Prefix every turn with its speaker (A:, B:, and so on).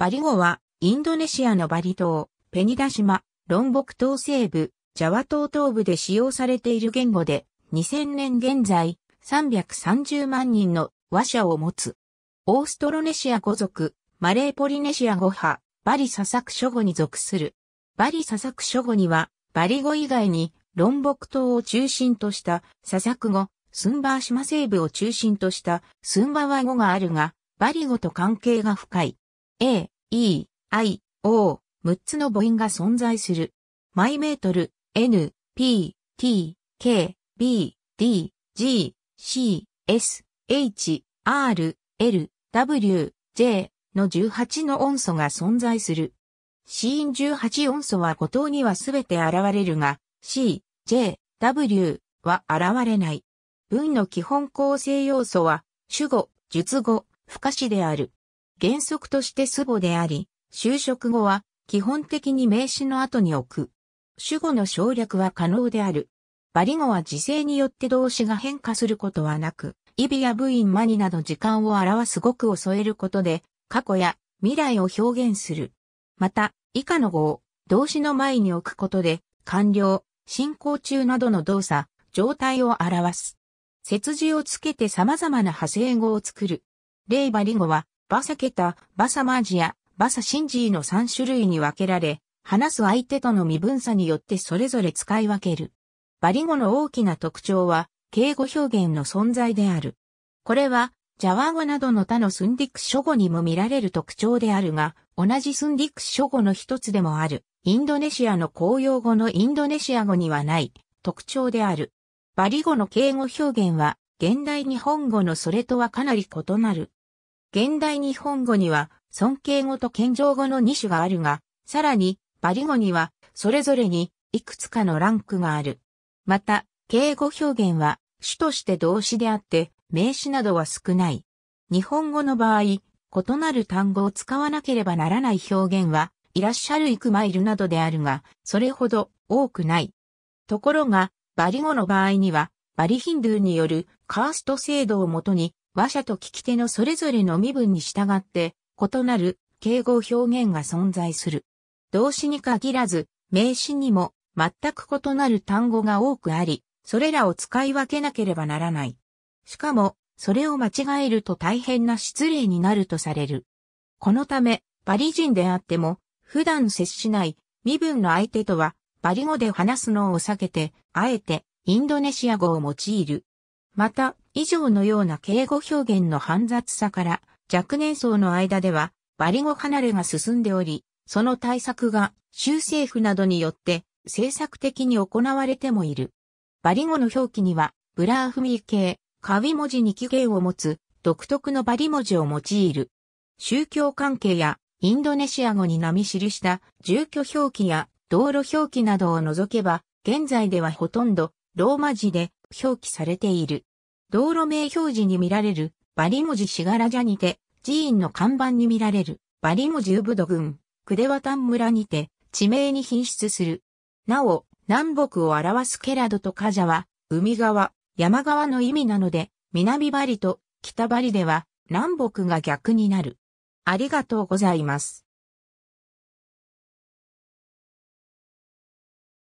A: バリ語は、インドネシアのバリ島、ペニダ島、ロンボク島西部、ジャワ島東部で使用されている言語で、2000年現在、330万人の話者を持つ。オーストロネシア語族、マレーポリネシア語派、バリササク諸語に属する。バリササク諸語には、バリ語以外に、ロンボク島を中心としたササク語、スンバー島西部を中心としたスンバワ語があるが、バリ語と関係が深い。A、E、I、O、6つの母音が存在する。マイメートル、N、P、T、K、B、D、G、C、S、H、R、L、W、J の18の音素が存在する。ー音18音素は五等にはすべて現れるが、C、J、W は現れない。文の基本構成要素は、主語、述語、不可視である。原則として祖母であり、就職後は基本的に名詞の後に置く。主語の省略は可能である。バリ語は時勢によって動詞が変化することはなく、イビやブインマニなど時間を表す語句を添えることで、過去や未来を表現する。また、以下の語を動詞の前に置くことで、完了、進行中などの動作、状態を表す。節字をつけて様々な派生語を作る。例バリ語は、バサケタ、バサマージア、バサシンジーの3種類に分けられ、話す相手との身分差によってそれぞれ使い分ける。バリ語の大きな特徴は、敬語表現の存在である。これは、ジャワ語などの他のスンディクス諸語にも見られる特徴であるが、同じスンディクス諸語の一つでもある、インドネシアの公用語のインドネシア語にはない、特徴である。バリ語の敬語表現は、現代日本語のそれとはかなり異なる。現代日本語には尊敬語と謙譲語の2種があるが、さらにバリ語にはそれぞれにいくつかのランクがある。また、敬語表現は主として動詞であって名詞などは少ない。日本語の場合、異なる単語を使わなければならない表現は、いらっしゃる行くまいるなどであるが、それほど多くない。ところが、バリ語の場合には、バリヒンドゥーによるカースト制度をもとに話者と聞き手のそれぞれの身分に従って異なる敬語表現が存在する。動詞に限らず、名詞にも全く異なる単語が多くあり、それらを使い分けなければならない。しかも、それを間違えると大変な失礼になるとされる。このため、バリ人であっても、普段接しない身分の相手とは、バリ語で話すのを避けて、あえてインドネシア語を用いる。また、以上のような敬語表現の煩雑さから若年層の間ではバリ語離れが進んでおり、その対策が州政府などによって政策的に行われてもいる。バリ語の表記にはブラーフミー系、カビ文字に起源を持つ独特のバリ文字を用いる。宗教関係やインドネシア語に並み記した住居表記や道路表記などを除けば現在ではほとんどローマ字で表記されている。道路名表示に見られる、バリ文字シガラジャにて、寺院の看板に見られる、バリ文字ウブド群、クデワタン村にて、地名に品質する。なお、南北を表すケラドとカジャは、海側、山側の意味なので、南バリと北バリでは、南北が逆になる。ありがとうございます。